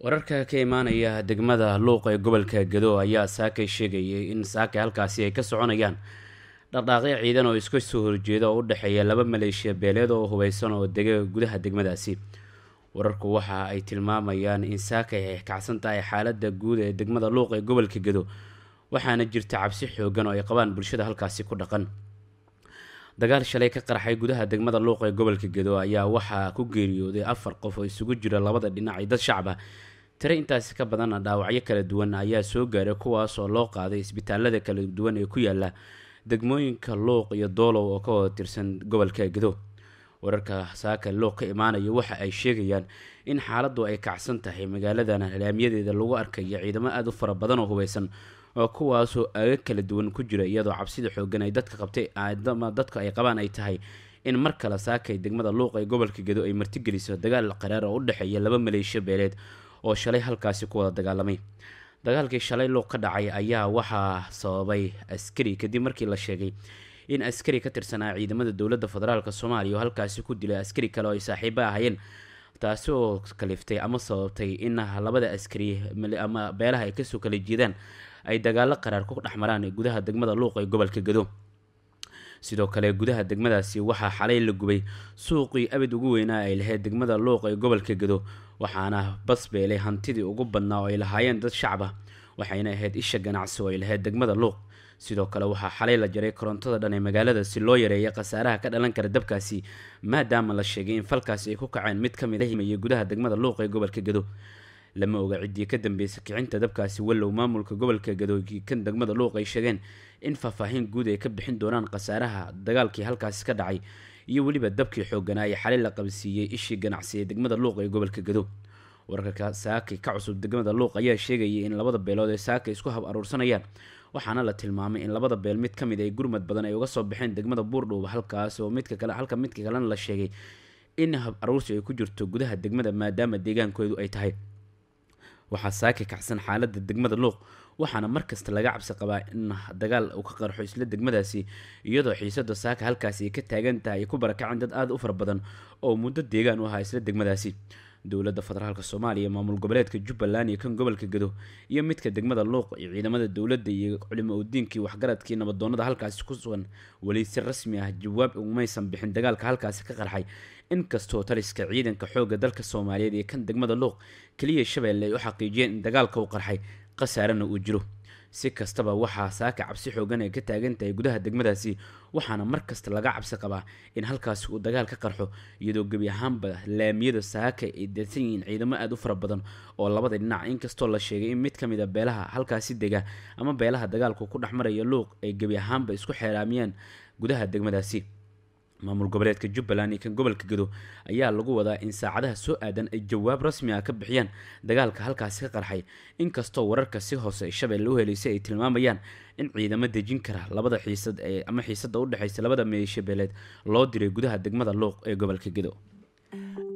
wararka ka imaanaya degmada luuq ee gobolka gado ayaa saakay sheegayay in saakay halkaasi ay ka soconayaan dhaqdhaaqyo ciidan oo iska soo horjeeda oo u dhexeeya laba maleeshiya beeleed oo hubaysan oo dega gudaha degmadaasi wararku waxa ay tilmaamayaan in saakay ay kacsan tahay xaalada guud ee degmada luuq ee gobolka gado waxaana jirta cabsi xooggan oo ay qabaan bulshada halkaasi ku dhaqan dagaal shalay ka qaraxay gudaha degmada luuq ee gobolka gedo ayaa waxaa ku geeriyooday afar qof oo isugu jira labada dhinac ee dad shacab ah tire intaasi ka badana dhaawacyo kala duwan ayaa soo gaaray kuwaasoo loo qaaday isbitaalada kala duwan ee ku yaala degmooyinka luuq iyo doolow oo ka tirsan gobolka gedo wararka saaka luuq ka imaanayo waxa ay sheegayaan in xaaladdu ay kacsan tahay magaaladana laamiyadeeda lagu arkayo ciidamo aada u fara badan oo hubaysan oo kuwaasoo aagag kala duwan ku jira iyadoo cabsida xoogan ay dadka qabtay ama dadka ay qabaan ay tahay in mar kale saakay degmada luuq ee gobolka gedo ay martigeliso dagaal qaraar oo u dhexeeya laba maleeshiyo beeleed oo shalay halkaasi ku wada dagaalamay dagaalkii shalay luuq ka dhacay ayaa waxaa sababay askari kadib markii la sheegay in askari ka tirsanaa ciidamada dowladda federaalk soomaaliya oo halkaasi ku dilay askari kale oo ay saaxiiba ahayeen taasi oo kaliftay ama sababtay in labada askari ama beelaha ay kasoo kala jiedaan ay dagaalo qaraar ku dhex maraan gudaha degmada luuq ee gobolka gado sidoo kale gudaha degmadaasi waxaa xalay la gubay suuqii abid ugu weynaa ay lahayd degmada luuq ee gobolka gado waxaana basbeelay hantidii ugu badnaa oo ay lahaayeen dad shacab waxayna ahayd isha ganacsi oo ay lahayd degmada luuq sidoo kale waxaa xalay la jaray korontada dhan ee magaalada si loo yareeyo khasaaraha ka dhalan kara dabkaasi maadaama la sheegay in falkaasi ay ku kaceen mid ka mid a ah gudaha degmada luuq ee gobolka gado lama oga ciddii ka dambeysa kicinta dabkaasi wallow maamulka gobolka gadoogiye kan degmada luuq ay sheegeen in faahfaahin guud ay ka bixin doonaan khasaaraha dagaalkii halkaasi ka dhacay iyo weliba dabkii xooganaa ee xalay la qabsiiyey ishii ganacsi degmada luuq ee gobolka gadoog warkarka saaki ka cusub degmada luuq ayaa sheegayay in labada beelood ee saaka isku hab aruursanayaan waxaana la tilmaamay in labada beel mid kamid ay gurmad badan ay uga soo baxeen degmada buurdhuuba halkaas oo midka kale halka midka kalena la sheegay in hab aruursi ay ku jirto gudaha degmada maadaama deegaankoodu ay tahay waxaa saaki kacsan xaaladda degmada luuq waxaana mar kasta laga cabsi qabaa in dagaal uu ka qarxo isla degmadaasi iyadoo xiisada saaka halkaasi ay ka taagan tahay ay ku barakaceen dad aada u fara badan oo muddo deegaan u ahaa isla degmadaasi dowladda federaalka soomaaliya maamul goboleedka jubbaland iyo kan gobolka gedo iyo midka degmada luuq iyo ciidamada dowladda iyo culimo udiinkii waxgaradkii nabadoonada halkaasi ku sugan weli si rasmi ah jawaab umaysan bixin dagaalka halkaasi ka qarxay inkastoo taliska ciidanka xoogga dalka soomaaliyeed iyo kan degmada luuq keliya shabeelle ay u xaqiijiyeen in dagaalka uu qarxay khasaarena uu jiro si kastaba waxaa saaka cabsi xoogan ay ka taagan tahay gudaha degmadaasi waxaana mar kasta laga cabsi qabaa in halkaasi uu dagaal ka qarxo iyadoo gebi ahaanba laamiyada saaka ay deedsan yihiin ciidamo aada u fara badan oo labada dhinac inkastoo la sheegay in mid ka mid a ah beelaha halkaasi dega ama beelaha dagaalku ku dhex maraya luuq ay gebi ahaanba isku xeeraamiyaan gudaha degmadaasi maamul goboleedka jubbaland iyo kan gobolka gedo ayaa lagu wadaa in saacadaha soo aadan ay jawaab rasmi ah ka bixiyaan dagaalka halkaasi ka qarxay inkastoo wararka si hoose shabeelle u helaysay ay tilmaamayaan in ciidamo dejin kara labada xiisad ee ama xiisada u dhexaysa labada meeshabeeleed loo diray gudaha degmada luuq ee gobolka gedo